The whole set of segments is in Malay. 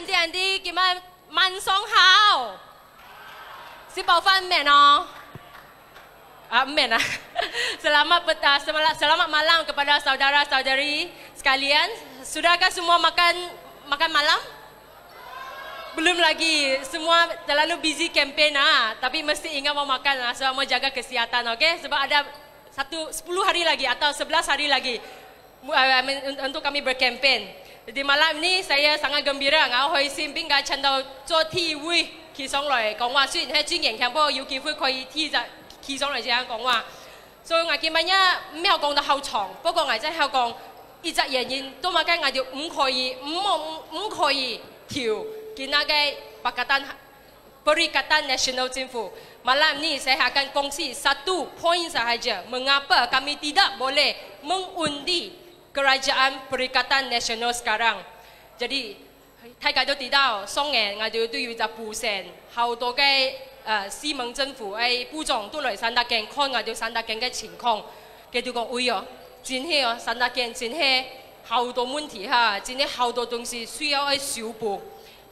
安迪安迪，今晚晚上好，吃饱饭没哦？啊，没呢。Selamat petang, oh. ah, ah. selamat, ah, selamat malam kepada saudara-saudari sekalian. Sudahkah semua makan makan malam? Belum lagi. Semua terlalu busy campaign. ah, tapi mesti ingat mau makan lah. So, mau jaga kesihatan, okay? Sebab ada satu sepuluh hari lagi atau sebelas hari lagi untuk kami berkempen di malam ni saya sangat gembira ngau hoi sim bing ga chen dao zuo ti wei ki song lai gong wa xin he jin yan kan bo yu ki hui koi ti za ki song lai jian gong wa so ngai ki ma nya miao gong de hao chong bo gong ngai zai hao gong yi zai yan yin to ma gai ngai de wu koi yi wu wu koi yi qiu ki na gai ba ka tan ba ri ka tan national jin fu malam ni saya akan kongsi satu point sahaja mengapa kami tidak boleh mengundi kerajaan Perikatan Nasional sekarang. Jadi, tadi kita tahu, Songan ada tu ada pusen, hau tu uh, ke, si Meng Jengfu, ai pujong tu lai sanda geng kong, ada sanda geng ke cing kong, kita tu kong, oi yo, jin he yo, sanda geng jin he, hau tu pun ti ha, jin he hau tu dongsi, 需要爱修补。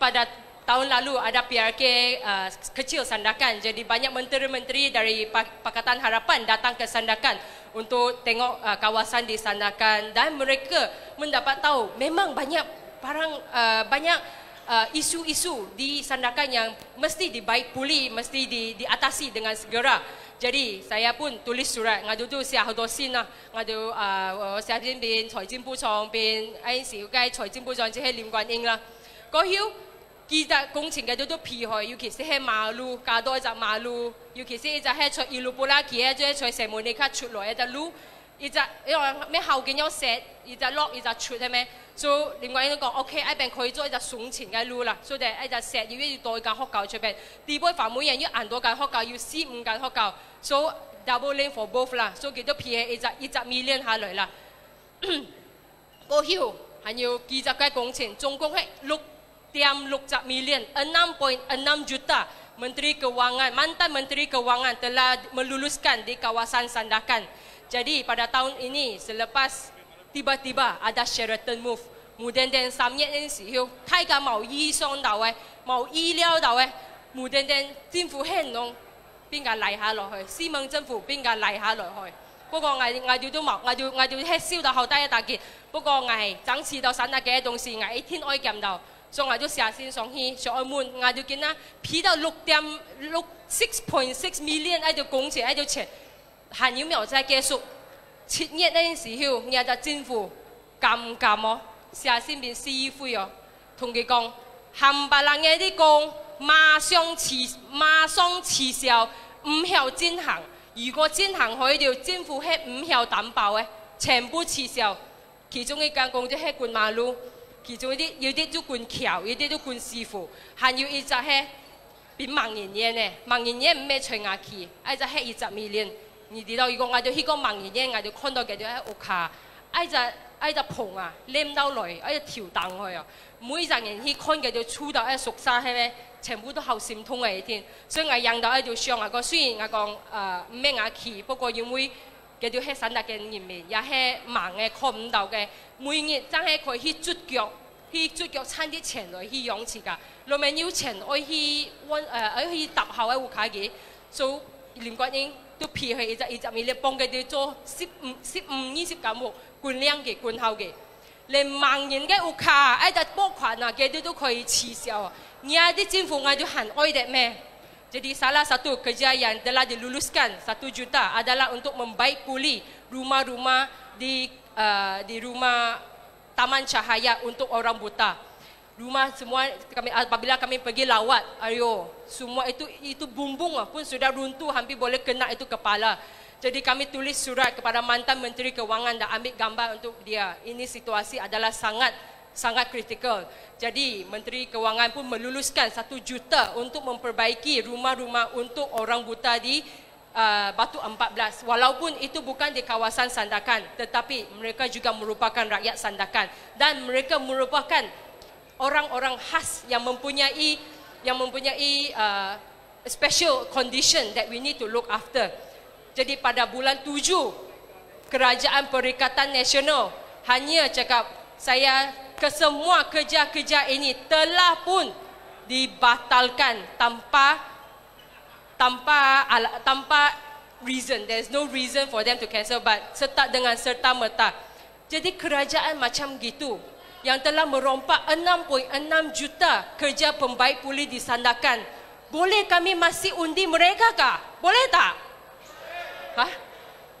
Pada tahun lalu ada PRK uh, kecil sandakan, jadi banyak menteri-menteri dari Pakatan Harapan datang ke sandakan untuk tengok uh, kawasan di sanakan dan mereka mendapat tahu memang banyak barang uh, banyak uh, isu-isu di sanakan yang mesti dibaik pulih mesti di diatasi dengan segera jadi saya pun tulis surat ngadu tu si Ahdo Sin lah ngadu uh, uh, ah si Ahdo Sin bin Choi Jin Bu Chong bin Ain Si Gai Choi Jin Bu Chong jadi Lim Guan Ying lah Kau hiu 幾隻工程嘅都都皮害，尤其是喺馬路加多一隻馬路，尤其是一隻喺在一路布拉一即在石門你卡出來一隻路，一隻因為咩後景有石，一隻落一隻出係咩，所以外一英講 OK，一边可以做一隻送錢嘅路啦，所以一隻石要要多一间學校出邊，第二個每人要多间学學校，要四五间學校，所以 double l i n k for both 啦，所以叫都皮害一隻一隻 million 下來啦，我曉，还要几十嘅工程，總共係六。Tiam Luk Cak Milian 6.6 juta Menteri Kewangan, mantan Menteri Kewangan telah meluluskan di kawasan Sandakan. Jadi pada tahun ini selepas tiba-tiba ada Sheraton Move, kemudian dan samye ni si hiu, tai mau yi song dao eh, mau yi liao dao eh, kemudian dan jin fu hen nong, bing ga lai ha lo hoi, si meng jin fu bing ga lai ha lo hoi. Bukan ngai ngai tu tu mau, ngai tu ngai tu he siu dao hau tai ya da ki, bukan ngai, zang si dao san na ge dong si ngai tin oi gam dao. 上来就下先上去，上澳门，我就见啦，批到六点六 six point six million，哎，就工钱，哎，就钱，还有没有再结束？七月那阵时候，人家政府敢不敢哦？下先变四费哦，同佢讲，冚唪唥嘅啲工，马上迟，马上迟效，唔晓进行。如果进行可以，就政府系唔晓担保嘅，全部迟效。其中一间工就系管马路。其中一啲有啲都管桥，有啲都管师傅，还有一只系變盲人嘢呢？盲人嘢唔咩吹牙器，一只系一只米遠，你知道如果我到去個盲人嘢，我到看到佢就喺屋卡，一只一只棚啊，拎到來，一只吊凳去啊，每只人去看佢就粗到一熟沙系咧，全部都好心痛嘅一天，所以我人到一条傷啊，个虽然我講誒咩牙器，不过因为。佢就係三大嘅人民，也係盲嘅困到嘅，每日真係佢去捉腳，去捉腳，差啲前来去養自㗎。路面要錢，我去温誒，我去搭後一户卡嘅，做林價英都撇去一隻一隻米嚟幫佢哋做十五十五二十感屋，管两嘅管好嘅。连盲人嘅屋卡一隻拨款啊，佢哋都可以消啊。而家啲政府我就喊愛的咩？Jadi salah satu kerja yang telah diluluskan satu juta adalah untuk membaik kuli rumah-rumah di uh, di rumah Taman Cahaya untuk orang buta. Rumah semua kami apabila kami pergi lawat, ayo semua itu itu bumbung lah pun sudah runtuh hampir boleh kena itu kepala. Jadi kami tulis surat kepada mantan Menteri Kewangan dan ambil gambar untuk dia. Ini situasi adalah sangat sangat kritikal. Jadi Menteri Kewangan pun meluluskan satu juta untuk memperbaiki rumah-rumah untuk orang buta di uh, Batu 14. Walaupun itu bukan di kawasan Sandakan tetapi mereka juga merupakan rakyat Sandakan dan mereka merupakan orang-orang khas yang mempunyai yang mempunyai uh, special condition that we need to look after. Jadi pada bulan 7 Kerajaan Perikatan Nasional hanya cakap saya kesemua kerja-kerja ini telah pun dibatalkan tanpa tanpa ala, tanpa reason there's no reason for them to cancel but serta dengan serta merta jadi kerajaan macam gitu yang telah merompak 6.6 juta kerja pembaik pulih disandarkan boleh kami masih undi mereka kah boleh tak ha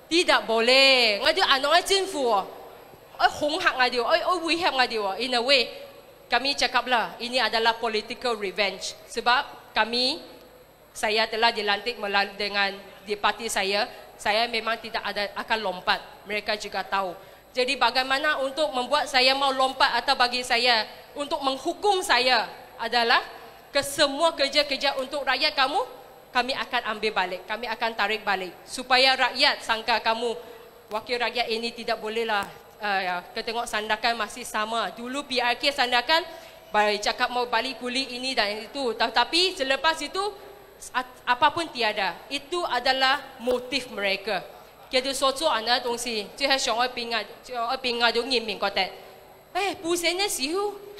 tidak boleh ngaju anoi jinfu Oh, hong hak ngai dia. oh we have ngai dia. In a way, kami cakap lah, ini adalah political revenge. Sebab kami, saya telah dilantik dengan di parti saya, saya memang tidak ada akan lompat. Mereka juga tahu. Jadi bagaimana untuk membuat saya mau lompat atau bagi saya untuk menghukum saya adalah ke semua kerja-kerja untuk rakyat kamu, kami akan ambil balik, kami akan tarik balik. Supaya rakyat sangka kamu, wakil rakyat ini tidak bolehlah uh, ya, kita tengok sandakan masih sama. Dulu PRK sandakan baik cakap mau balik kulit ini dan itu. tapi selepas itu apa pun tiada. Itu adalah motif mereka. Kita sotso anda tongsi, jika seorang orang pingat, orang pingat dong yin ming kotak. Eh, pusingnya sih,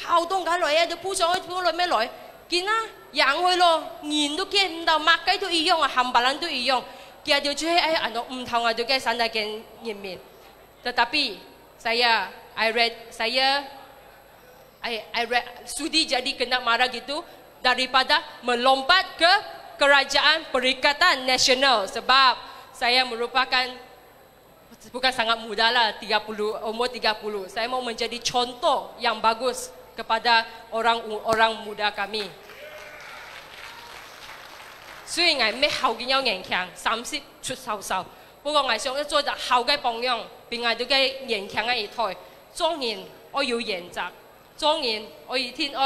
hau dong kalau ya, eh. dia pusing orang pulau melo. Kena yang hui lo, yin tu kian tau makai tu iyang, ah. hambalan tu iyang. Kita jadi eh, anda um tahu ada kaya sana kian yin ming. Tetapi saya I read saya I I read sudi jadi kena marah gitu daripada melompat ke kerajaan perikatan nasional sebab saya merupakan bukan sangat muda lah 30 umur 30 saya mau menjadi contoh yang bagus kepada orang orang muda kami so ingat meh hau yang ngengkang samsi cut sau sau 不过我想要做一做好嘅榜样，俾我哋嘅年轻嘅一代。做人我要認真，做人我要天我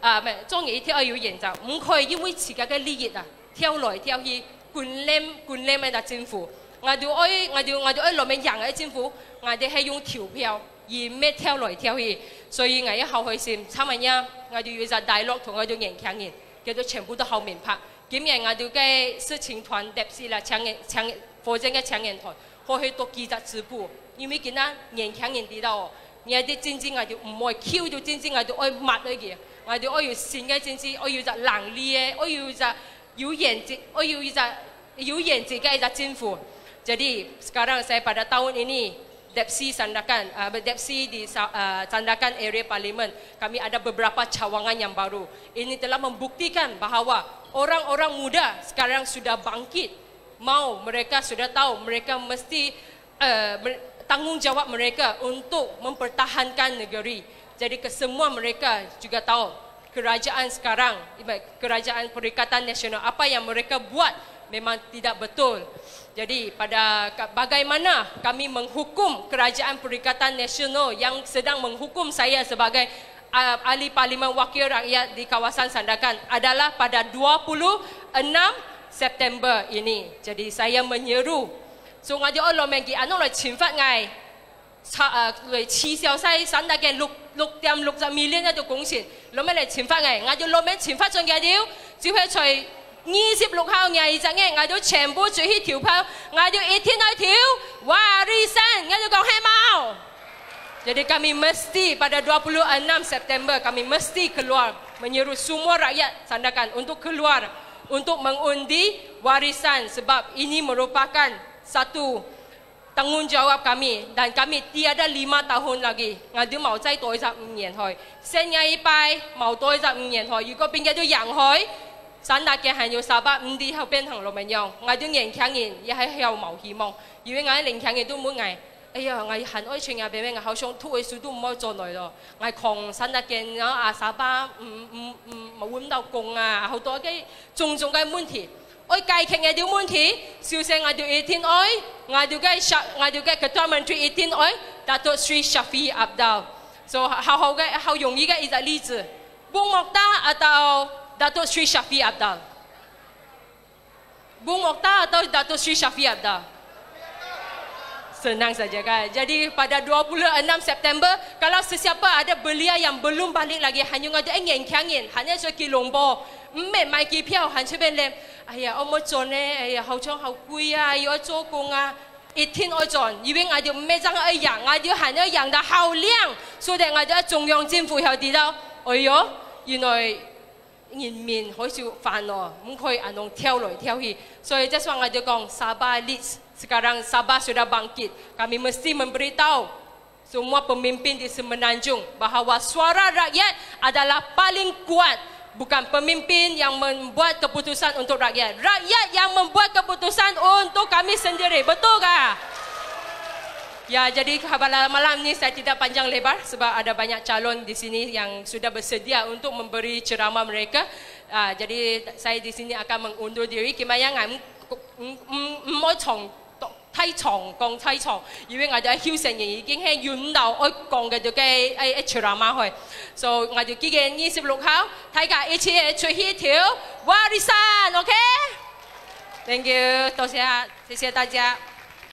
啊，唔系，做人一天我要認真。唔可以因为自己嘅利益啊，跳来跳去，管理管理咩嘅政府，我哋愛我哋我哋一农民贏嘅政府，我哋系用投票而咩跳来跳去，所以我一後去先差唔多，我哋要就大陆同我哋年轻人叫做全部都好明白。今日我哋嘅視情团特死啦，強人強人。佛前嘅青年团，过去都记得直播，因为见啊年轻人知道哦，人哋真正我就唔会跳到真正我就爱抹呢嘢，我就爱要善嘅真正，我要只能力嘅，我要只有颜值，我要只有颜值嘅一只政府。Jadi sekarang saya pada tahun ini Depsi Sandakan, uh, Depsi di uh, Sandakan Area Parlimen, kami ada beberapa cawangan yang baru. Ini telah membuktikan bahawa orang-orang muda sekarang sudah bangkit mau mereka sudah tahu mereka mesti uh, tanggungjawab mereka untuk mempertahankan negeri. Jadi kesemua mereka juga tahu kerajaan sekarang, kerajaan Perikatan Nasional apa yang mereka buat memang tidak betul. Jadi pada bagaimana kami menghukum kerajaan Perikatan Nasional yang sedang menghukum saya sebagai eh, ahli parlimen wakil rakyat di kawasan Sandakan adalah pada 26 September ini. Jadi saya menyeru. So ngaji Allah mengi anu lah cinta ngai. Cha lui uh, qi xiao sai san da ge lu lu diam lu zai mi lian zai gong xin. Lu meng lai cinta ngai. Ngaji lu meng cinta zai ge Jadi kami mesti pada 26 September kami mesti keluar menyeru semua rakyat sandakan untuk keluar untuk mengundi warisan sebab ini merupakan satu tanggungjawab kami dan kami tiada lima tahun lagi. Ngadu mau cai toi zap nian hoi. Sen yai bai mau toi zap nian hoi. Jika pinggir tu yang hoi, sana nak kita hanya sabar mudi hau bentang lo menyong. Ngadu nian kian nian, ya hai hau mau hi mong. Jika ngadu nian kian nian tu mungai. 哎呀！我恨爱情啊！明明我好想拖佢手都唔可以做嚟咯。我狂生得勁，然後阿沙巴唔唔唔冇到工啊，好多啲种种嘅问题。我計傾嘅啲问题，首先我就一天爱，我就雞殺，我就雞佢再問住一天爱，但都算紗菲阿達。所以好好嘅，好容易嘅，个例子。不我打，阿者但都算紗菲阿達。不我打，或者但都算阿達。Senang saja kan. Jadi pada 26 September kalau sesiapa ada belia yang belum balik lagi hanya ngada engin kyangin hanya cho ki lombo. Mẹ mai ki piao han che ben lem. Ai ya omo chon ne eh. ai ya chong hau kui ya yo cho gong a. Ít thiên ôi chọn, vì vậy ngài điều mẹ rằng ai yang, ngài điều hẳn ai yang đã hào liang, so để ngài điều trung ương chính phủ hiểu đi đâu. Ôi yo, 原來人面好少煩惱，咁佢啊弄跳來跳去，所以即係話我哋講 ba lít Sekarang Sabah sudah bangkit. Kami mesti memberitahu semua pemimpin di Semenanjung bahawa suara rakyat adalah paling kuat. Bukan pemimpin yang membuat keputusan untuk rakyat. Rakyat yang membuat keputusan untuk kami sendiri. Betulkah? Ya, jadi khabar malam ni saya tidak panjang lebar sebab ada banyak calon di sini yang sudah bersedia untuk memberi ceramah mereka. jadi saya di sini akan mengundur diri. Kimayangan, mm, mm, 砌床降砌床，以为我哋阿 H 先生已经喺远度爱降嘅就嘅 A H 阿媽去，所以我哋機器二十六号，睇架 H H 出幾條，我哋散 OK，Thank you，多啊，谢谢大家。